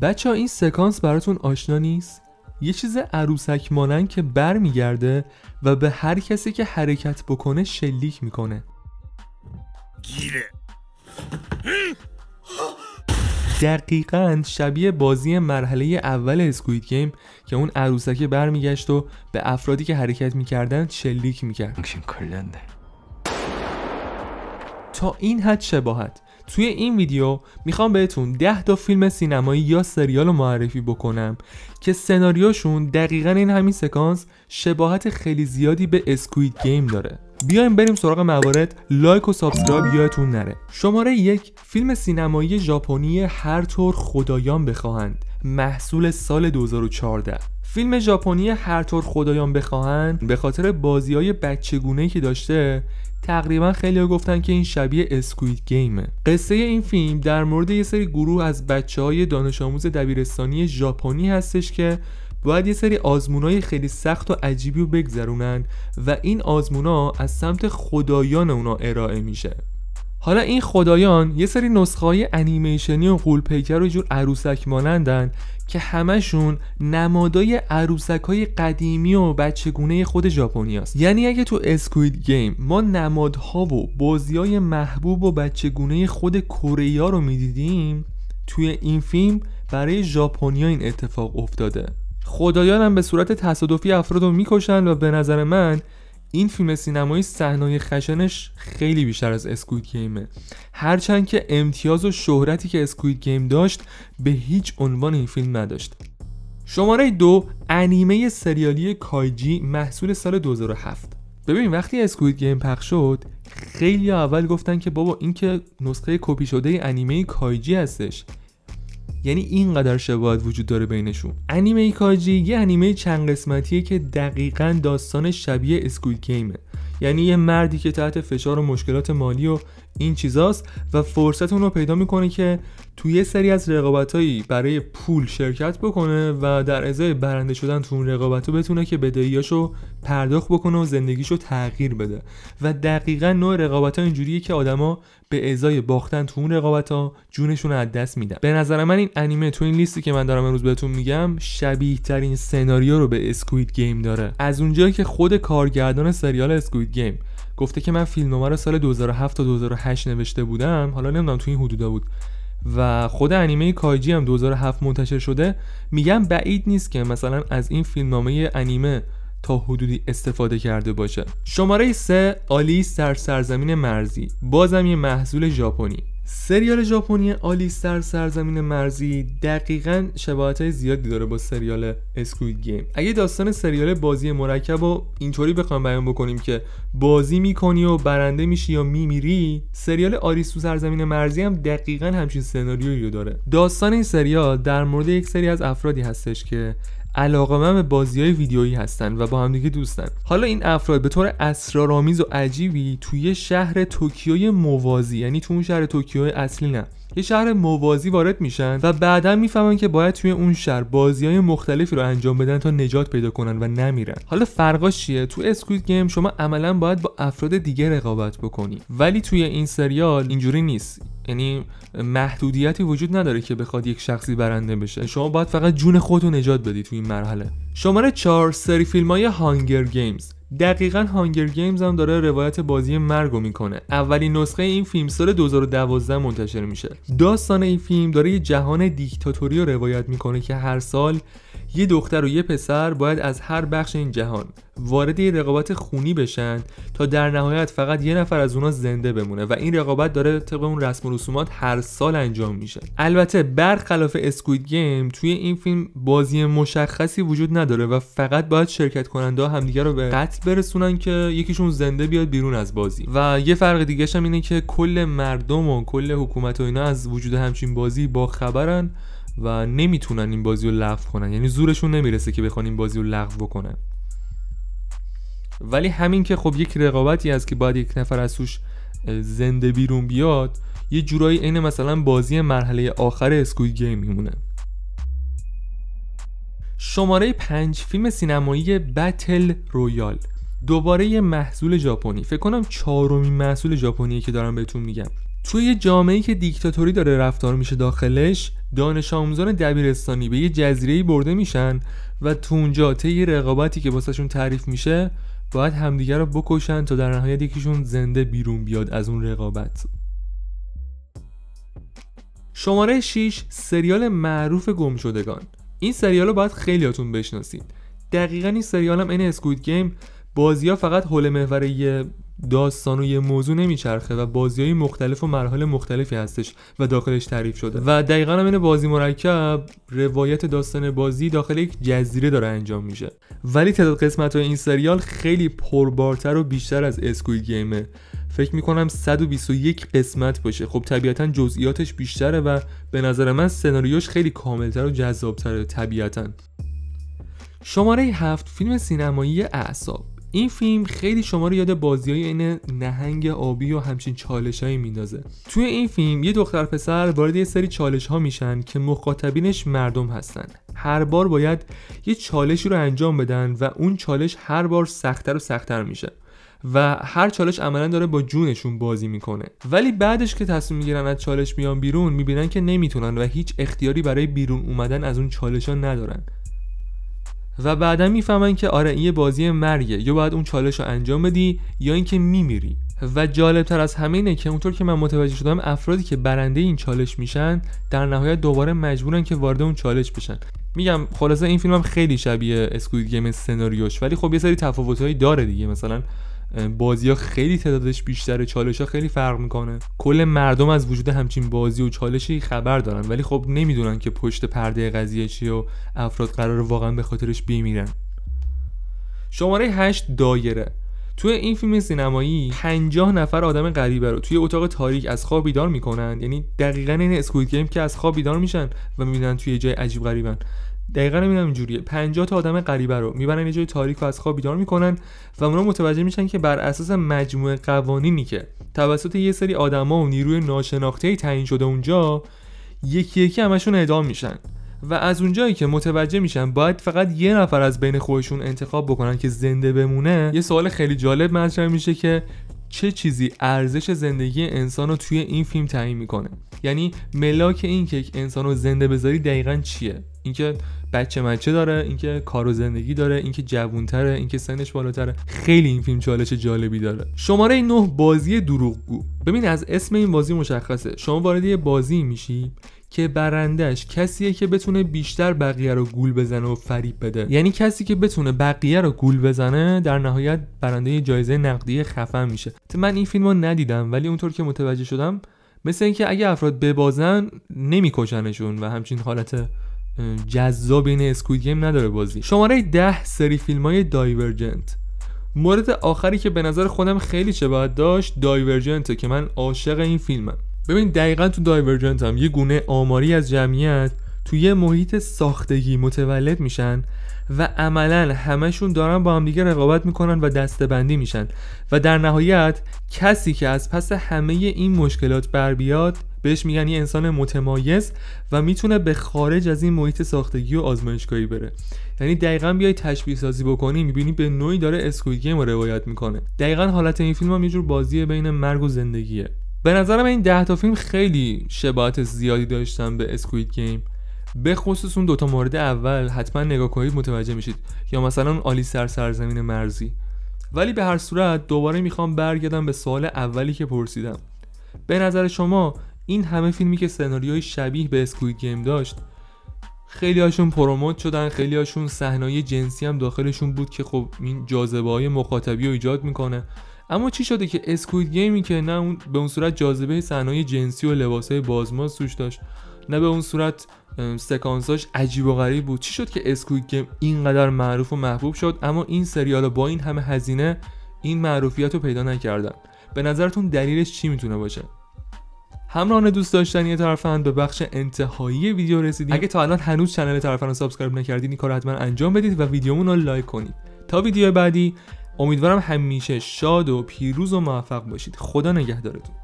بچه این سکانس براتون آشنا نیست؟ یه چیز عروسک مانن که بر میگرده و به هر کسی که حرکت بکنه شلیک میکنه گیره دقیقا شبیه بازی مرحله اول اسکوید گیم که اون عروسکه برمیگشت و به افرادی که حرکت میکردن شلیک میکرد تا این حد شباهت توی این ویدیو میخوام بهتون 10 تا فیلم سینمایی یا سریال رو معرفی بکنم که سناریوشون دقیقا این همین سکانس شباهت خیلی زیادی به اسکوید گیم داره بیایم بریم سراغ موارد لایک و سابسکرایب یادتون نره شماره یک فیلم سینمایی ژاپنی هر طور خدایان بخواهند محصول سال 2014 فیلم ژاپنی هر طور خدایان بخواهند به خاطر بازی های بچگونه که داشته تقریبا خیلی ها گفتن که این شبیه اسکوید گیمه قصه این فیلم در مورد یه سری گروه از بچه های دانش آموز دبیرستانی ژاپنی هستش که باید یه سری آزمونای خیلی سخت و عجیبی رو بگذرونن و این آزمونا از سمت خدایان اونا ارائه میشه حالا این خدایان یه سری نسخه های انیمیشنی و قولپیکر و جور عروسک مانندن که همشون نمادای عروسک های قدیمی و بچگونه خود ژاپنی است یعنی اگه تو اسکوید گیم ما نمادها و بازی های محبوب و بچگونه خود کره رو میدیدیم توی این فیلم برای ژاپنیا این اتفاق افتاده خدایان هم به صورت تصادفی افراد رو میکشن و به نظر من این فیلم سینمایی صحنه خشنش خیلی بیشتر از اسکوید گیمه هرچند که امتیاز و شهرتی که اسکوید گیم داشت به هیچ عنوان این فیلم نداشت شماره دو انیمه سریالی کایجی محصول سال 2007 ببین وقتی اسکوید گیم پخش شد خیلی اول گفتن که بابا این که نسخه کپی شده انیمه کایجی هستش یعنی اینقدر شباهت وجود داره بینشون انیمه کاجی یه انیمه چند قسمتیه که دقیقا داستان شبیه اسکوید گیمه یعنی یه مردی که تحت فشار و مشکلات مالی و این چیزاست و فرصت اون رو پیدا میکنه که توی یه سری از رقابتهایی برای پول شرکت بکنه و در ازای برنده شدن تو اون رقابت بتونه که بدهیاشو پرداخت بکنه و رو تغییر بده و دقیقا نوع رقابت ها اینجوریه که آدما به ازای باختن تو اون رقابت ها جونشون از دست میدن به نظر من این انیمه تو این لیستی که من دارم امروز بهتون میگم شبیه ترین سناریو رو به اسکوید گیم داره از اونجایی که خود کارگردان سریال اسکوید گیم گفته که من فیلمنامه رو سال 2007 تا 2008 نوشته بودم حالا نمیدونم تو این حدودا بود و خود انیمه کایجی هم 2007 منتشر شده میگم بعید نیست که مثلا از این فیلمنامه انیمه تا حدودی استفاده کرده باشه شماره 3 آلیس در سرزمین مرزی بازم یه محصول ژاپنی سریال ژاپنی آلیس در سرزمین مرزی دقیقا شباهت زیادی داره با سریال اسکوید گیم اگه داستان سریال بازی مرکب و اینطوری بخوام بیان بکنیم که بازی میکنی و برنده میشی یا میمیری سریال آلیس در سرزمین مرزی هم دقیقا همچین سناریویی رو داره داستان این سریال در مورد یک سری از افرادی هستش که من به بازی های ویدیویی هستن و با همدیگه دوستن حالا این افراد به طور اسرارآمیز و عجیبی توی شهر توکیوی موازی یعنی تو اون شهر توکیوی اصلی نه یه شهر موازی وارد میشن و بعدا میفهمن که باید توی اون شهر بازی های مختلفی رو انجام بدن تا نجات پیدا کنن و نمیرن حالا فرقاش چیه تو اسکویت گیم شما عملا باید با افراد دیگه رقابت بکنی ولی توی این سریال اینجوری نیست یعنی محدودیتی وجود نداره که بخواد یک شخصی برنده بشه شما باید فقط جون خودتو نجات بدی توی این مرحله شماره 4 سری فیلم های هانگر گیمز دقیقا هانگر گیمز هم داره روایت بازی مرگو میکنه اولین نسخه این فیلم سال 2012 منتشر میشه داستان این فیلم داره یه جهان دیکتاتوری رو روایت میکنه که هر سال یه دختر و یه پسر باید از هر بخش این جهان وارد یه رقابت خونی بشن تا در نهایت فقط یه نفر از اونا زنده بمونه و این رقابت داره طبق اون رسم و رسومات هر سال انجام میشه البته برخلاف اسکوید گیم توی این فیلم بازی مشخصی وجود نداره و فقط باید شرکت کننده همدیگه رو به قتل برسونن که یکیشون زنده بیاد بیرون از بازی و یه فرق دیگه هم اینه که کل مردم و کل حکومت و اینا از وجود همچین بازی با خبرن و نمیتونن این بازی رو لغو کنن یعنی زورشون نمیرسه که بخوان این بازی رو لغو بکنن ولی همین که خب یک رقابتی هست که باید یک نفر از توش زنده بیرون بیاد یه جورایی عین مثلا بازی مرحله آخر اسکوید گیم میمونه شماره پنج فیلم سینمایی بتل رویال دوباره یه محصول ژاپنی فکر کنم چهارمین محصول ژاپنیه که دارم بهتون میگم توی یه جامعه که دیکتاتوری داره رفتار میشه داخلش دانش آموزان دبیرستانی به یه جزیره برده میشن و تو اونجا طی رقابتی که واسهشون تعریف میشه باید همدیگر رو بکشن تا در نهایت یکیشون زنده بیرون بیاد از اون رقابت شماره 6 سریال معروف گم این سریال رو باید خیلیاتون بشناسید دقیقا این سریال هم این اسکوید گیم بازی ها فقط حول محور یه داستان و یه موضوع نمیچرخه و بازی های مختلف و مراحل مختلفی هستش و داخلش تعریف شده و دقیقا هم بازی مرکب روایت داستان بازی داخل یک جزیره داره انجام میشه ولی تعداد قسمت های این سریال خیلی پربارتر و بیشتر از اسکویل گیمه فکر میکنم 121 قسمت باشه خب طبیعتا جزئیاتش بیشتره و به نظر من سناریوش خیلی کاملتر و جذابتره طبیعتا شماره هفت فیلم سینمایی اعصاب این فیلم خیلی شما رو یاد بازی های این نهنگ آبی و همچین چالش هایی میندازه توی این فیلم یه دختر پسر وارد یه سری چالش ها میشن که مخاطبینش مردم هستن هر بار باید یه چالشی رو انجام بدن و اون چالش هر بار سختتر و سختتر میشه و هر چالش عملا داره با جونشون بازی میکنه ولی بعدش که تصمیم میگیرن از چالش میان بیرون میبینن که نمیتونن و هیچ اختیاری برای بیرون اومدن از اون چالش ها ندارن و بعدا میفهمن که آره این یه بازی مرگه یا باید اون چالش رو انجام بدی یا اینکه میمیری و جالب تر از همه اینه که اونطور که من متوجه شدم افرادی که برنده این چالش میشن در نهایت دوباره مجبورن که وارد اون چالش بشن میگم خلاصه این هم خیلی شبیه اسکوید گیم سناریوش ولی خب یه سری تفاوتهایی داره دیگه مثلا بازی ها خیلی تعدادش بیشتره چالش ها خیلی فرق میکنه کل مردم از وجود همچین بازی و چالشی خبر دارن ولی خب نمیدونن که پشت پرده قضیه چیه و افراد قرار واقعا به خاطرش بیمیرن شماره 8 دایره توی این فیلم سینمایی 50 نفر آدم غریبه رو توی اتاق تاریک از خواب بیدار میکنن یعنی دقیقا این اسکویت گیم که از خواب بیدار میشن و میبینن توی جای عجیب غریبن دقیقا نمیدونم اینجوریه 50 تا آدم غریبه رو میبرن یه جای تاریک و از خواب بیدار میکنن و اونا متوجه میشن که بر اساس مجموعه قوانینی که توسط یه سری آدما و نیروی ناشناخته تعیین شده اونجا یکی یکی همشون اعدام میشن و از اونجایی که متوجه میشن باید فقط یه نفر از بین خودشون انتخاب بکنن که زنده بمونه یه سوال خیلی جالب مطرح میشه که چه چیزی ارزش زندگی انسان رو توی این فیلم تعیین میکنه یعنی ملاک این که انسان رو زنده بذاری دقیقا چیه اینکه بچه مچه داره اینکه کار و زندگی داره اینکه جوونتره اینکه سنش بالاتره خیلی این فیلم چالش جالبی داره شماره 9 بازی دروغگو ببین از اسم این بازی مشخصه شما وارد یه بازی میشی که برندش کسیه که بتونه بیشتر بقیه رو گول بزنه و فریب بده یعنی کسی که بتونه بقیه رو گول بزنه در نهایت برنده جایزه نقدی خفن میشه من این فیلم رو ندیدم ولی اونطور که متوجه شدم مثل اینکه اگه افراد ببازن نمیکشنشون و همچین حالت جذاب این اسکوید گیم نداره بازی شماره 10 سری فیلم های دایورجنت مورد آخری که به نظر خودم خیلی باید داشت دایورجنت که من عاشق این فیلمم ببین دقیقا تو دایورجنت هم یه گونه آماری از جمعیت توی یه محیط ساختگی متولد میشن و عملا همشون دارن با همدیگه رقابت میکنن و دستبندی میشن و در نهایت کسی که از پس همه این مشکلات بر بیاد بهش میگن یه انسان متمایز و میتونه به خارج از این محیط ساختگی و آزمایشگاهی بره یعنی دقیقا بیای تشبیه سازی بکنی میبینی به نوعی داره اسکوید رو روایت میکنه دقیقا حالت این فیلم هم یه جور بازی بین مرگ و زندگیه به نظرم این ده تا فیلم خیلی شباهت زیادی داشتن به اسکوید گیم به خصوص اون دوتا مورد اول حتما نگاه کنید متوجه میشید یا مثلا آلی سر سرزمین مرزی ولی به هر صورت دوباره میخوام برگردم به سوال اولی که پرسیدم به نظر شما این همه فیلمی که سناریوی شبیه به اسکوید گیم داشت خیلی هاشون پروموت شدن خیلی هاشون جنسی هم داخلشون بود که خب این جاذبه های مخاطبی رو ایجاد میکنه اما چی شده که اسکوید گیمی که نه اون به اون صورت جاذبه صحنه جنسی و لباسهای بازماز توش داشت نه به اون صورت سکانساش عجیب و غریب بود چی شد که اسکوید گیم اینقدر معروف و محبوب شد اما این سریال با این همه هزینه این معروفیت رو پیدا نکردن به نظرتون دلیلش چی میتونه باشه همراهان دوست داشتنی طرفن به بخش انتهایی ویدیو رسیدیم اگه تا الان هنوز کانال طرفن رو سابسکرایب نکردید این کار حتما انجام بدید و ویدیومون رو لایک کنید تا ویدیو بعدی امیدوارم همیشه شاد و پیروز و موفق باشید خدا نگهدارتون